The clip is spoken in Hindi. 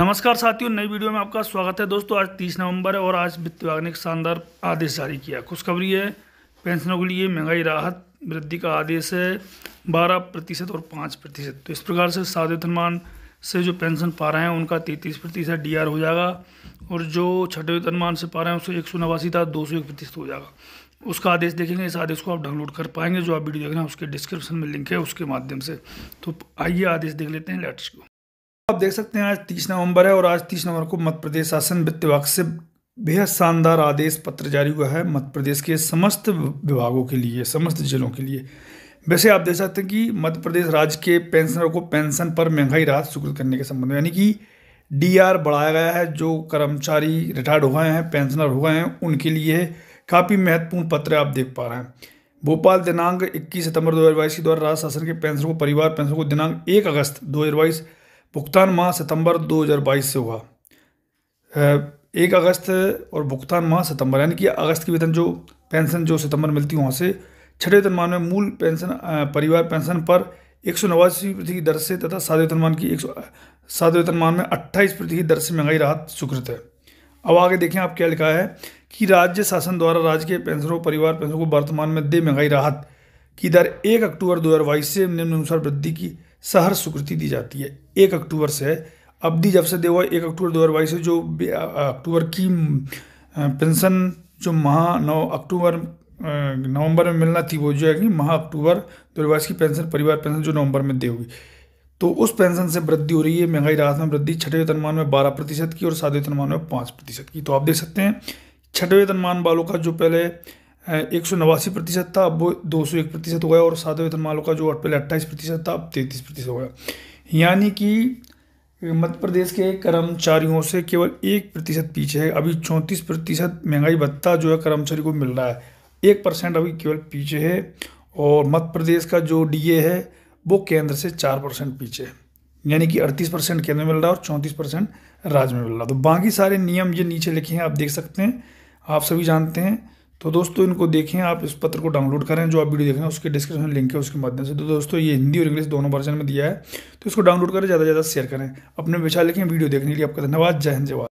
नमस्कार साथियों नई वीडियो में आपका स्वागत है दोस्तों आज 30 नवंबर है और आज वित्त विभाग ने एक शानदार आदेश जारी किया खुशखबरी है पेंशनों के लिए महंगाई राहत वृद्धि का आदेश है बारह प्रतिशत और पाँच प्रतिशत तो इस प्रकार से साधु धनमान से जो पेंशन पा रहे हैं उनका तैंतीस प्रतिशत डी हो जाएगा और जो छठे वेतनमान से पा रहे हैं उसको एक सौ नवासी था दो सौ एक प्रतिशत हो जाएगा उसका आदेश देखेंगे इस आदेश को आप डाउनलोड कर पाएंगे जो आप वीडियो देख रहे हैं उसके डिस्क्रिप्शन में लिंक है उसके माध्यम से तो आइए आदेश देख लेते हैं लेट्स को आप देख सकते हैं आज तीस नवंबर है और आज तीस नवंबर को मध्य प्रदेश शासन वित्त विभाग से बेहद शानदार आदेश पत्र जारी हुआ है मध्य प्रदेश के समस्त विभागों के लिए समस्त जिलों के लिए वैसे आप देख सकते हैं कि मध्य प्रदेश राज्य के पेंशनरों को पेंशन पर महंगाई राहत स्वीकृत करने के संबंध में यानी कि डी बढ़ाया गया है जो कर्मचारी रिटायर्ड हो गए हैं पेंशनर हो गए हैं उनके लिए काफ़ी महत्वपूर्ण पत्र आप देख पा रहे हैं भोपाल दिनांक 21 सितंबर 2022 के द्वारा राज्य शासन के पेंशन को परिवार पेंशन को दिनांक 1 अगस्त भुगतान माह सितंबर 2022 से हुआ एक अगस्त और भुगतान माह सितंबर यानी कि अगस्त की वेतन जो पेंशन जो सितंबर मिलती है वहाँ से छठे वेतनमान में मूल पेंशन परिवार पेंशन पर एक सौ नवासी प्रति की दर से तथा सात वेतनमान की एक सौ सात वेतनमान में अट्ठाईस प्रति की दर से महंगाई राहत स्वीकृत है अब आगे देखें आप क्या लिखा है कि राज्य शासन द्वारा राज्य के पेंशनों परिवार पेंशनों को वर्तमान में दे महंगाई राहत की दर एक अक्टूबर दो हज़ार बाईस से वृद्धि की सहर स्वीकृति दी जाती है एक अक्टूबर से अब अवधि जब से हुआ एक अक्टूबर दो हज़ार बाईस से जो अक्टूबर की पेंशन जो माह नौ अक्टूबर नवंबर में मिलना थी वो जो है कि माह अक्टूबर दो हज़ार बाईस की पेंशन परिवार पेंशन जो नवंबर में दे होगी तो उस पेंशन से वृद्धि हो रही है महंगाई राहत में वृद्धि छठे वेतनमान में बारह प्रतिशत की और सातवें वेतनमान में पाँच प्रतिशत की तो आप देख सकते हैं छठे वेतनमान वालों का जो पहले एक सौ नवासी प्रतिशत था अब वो दो सौ एक प्रतिशत हो गया और सातवें मालों का जो पहले अट्ठाईस प्रतिशत था अब तैंतीस प्रतिशत हो गया यानी कि मध्य प्रदेश के कर्मचारियों से केवल एक प्रतिशत पीछे है अभी चौंतीस प्रतिशत महंगाई भत्ता जो है कर्मचारी को मिल रहा है एक परसेंट अभी केवल पीछे है और मध्य प्रदेश का जो डीए है वो केंद्र से चार परसेंट पीछे है यानी कि अड़तीस परसेंट केंद्र में मिल रहा है और चौंतीस परसेंट राज्य में मिल रहा है तो बाकी सारे नियम ये नीचे लिखे हैं आप देख सकते हैं आप सभी जानते हैं तो दोस्तों इनको देखें आप इस पत्र को डाउनलोड करें जो आप वीडियो देख रहे हैं उसके डिस्क्रिप्शन में लिंक है उसके माध्यम से तो दोस्तों ये हिंदी और इंग्लिश दोनों वर्जन में दिया है तो इसको डाउनलोड करें ज़्यादा से ज़्यादा शेयर करें अपने विचार लिखें वीडियो देखने के लिए आपका धन्यवाद जय हिंद जवाब